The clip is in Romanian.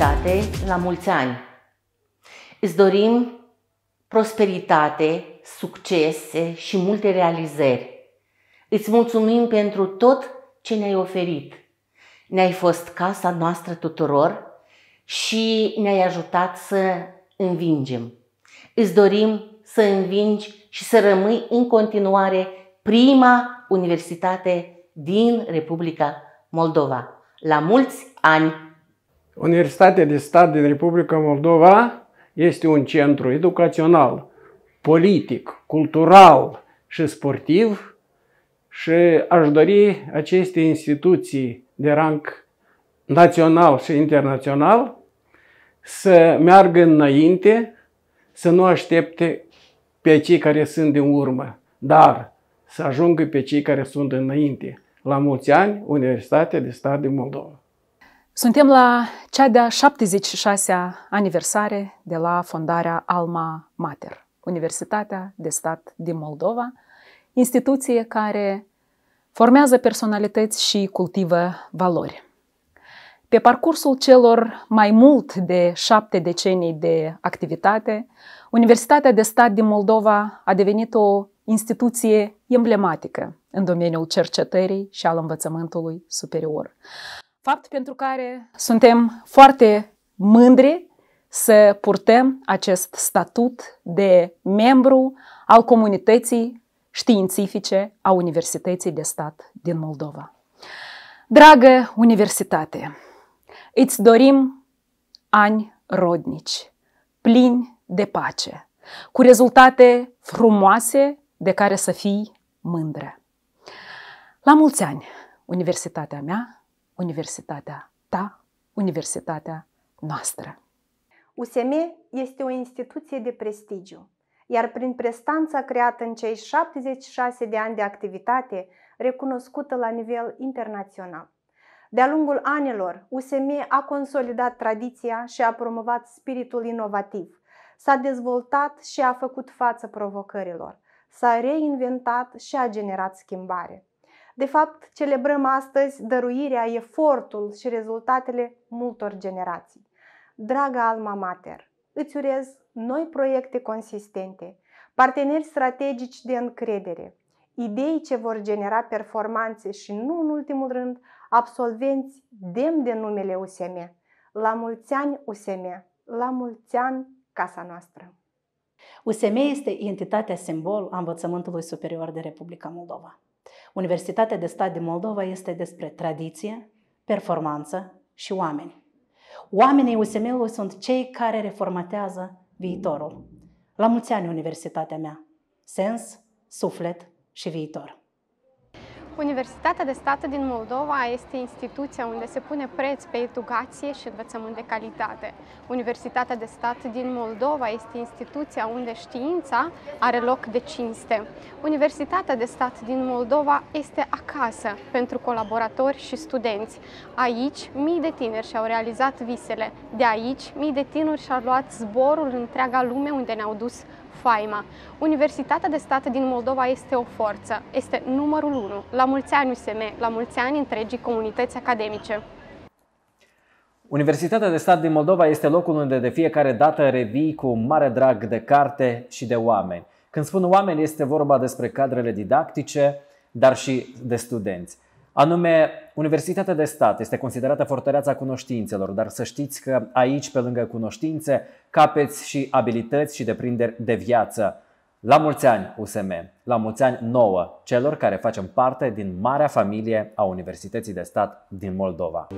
sănătate, la mulți ani! Îți dorim prosperitate, succese și multe realizări. Îți mulțumim pentru tot ce ne-ai oferit. Ne-ai fost casa noastră tuturor și ne-ai ajutat să învingem. Îți dorim să învingi și să rămâi în continuare prima universitate din Republica Moldova. La mulți ani! Universitatea de Stat din Republica Moldova este un centru educațional, politic, cultural și sportiv și aș dori aceste instituții de rang național și internațional să meargă înainte, să nu aștepte pe cei care sunt din urmă, dar să ajungă pe cei care sunt înainte. La mulți ani, Universitatea de Stat din Moldova. Suntem la cea de-a 76-a aniversare de la fondarea Alma Mater, Universitatea de Stat din Moldova, instituție care formează personalități și cultivă valori. Pe parcursul celor mai mult de șapte decenii de activitate, Universitatea de Stat din Moldova a devenit o instituție emblematică în domeniul cercetării și al învățământului superior. Fapt pentru care suntem foarte mândri să purtăm acest statut de membru al comunității științifice a Universității de Stat din Moldova. Dragă Universitate, îți dorim ani rodnici, plini de pace, cu rezultate frumoase de care să fii mândră. La mulți ani, Universitatea mea universitatea ta, universitatea noastră. USM este o instituție de prestigiu, iar prin prestanța creată în cei 76 de ani de activitate, recunoscută la nivel internațional. De-a lungul anilor, USM a consolidat tradiția și a promovat spiritul inovativ. S-a dezvoltat și a făcut față provocărilor. S-a reinventat și a generat schimbare. De fapt, celebrăm astăzi dăruirea, efortul și rezultatele multor generații. Draga Alma Mater, îți urez noi proiecte consistente, parteneri strategici de încredere, idei ce vor genera performanțe și, nu în ultimul rând, absolvenți demn de numele USM. La mulți ani USM, la mulți ani casa noastră! USM este entitatea simbol a învățământului superior de Republica Moldova. Universitatea de Stat din Moldova este despre tradiție, performanță și oameni. Oamenii usm sunt cei care reformatează viitorul. La mulți ani universitatea mea. Sens, suflet și viitor. Universitatea de Stat din Moldova este instituția unde se pune preț pe educație și învățământ de calitate. Universitatea de Stat din Moldova este instituția unde știința are loc de cinste. Universitatea de Stat din Moldova este acasă pentru colaboratori și studenți. Aici mii de tineri și-au realizat visele. De aici mii de tineri și-au luat zborul în întreaga lume unde ne-au dus faima. Universitatea de stat din Moldova este o forță, este numărul 1. La mulți ani USM, la mulți ani întregii comunități academice. Universitatea de stat din Moldova este locul unde de fiecare dată revii cu mare drag de carte și de oameni. Când spun oameni, este vorba despre cadrele didactice, dar și de studenți. Anume, Universitatea de Stat este considerată fortăreața cunoștințelor, dar să știți că aici, pe lângă cunoștințe, capeți și abilități și deprinderi de viață. La mulți ani USM, la mulți ani nouă, celor care facem parte din marea familie a Universității de Stat din Moldova.